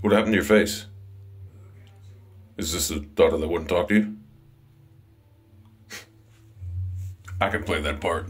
What happened to your face? Is this the daughter that wouldn't talk to you? I can play that part.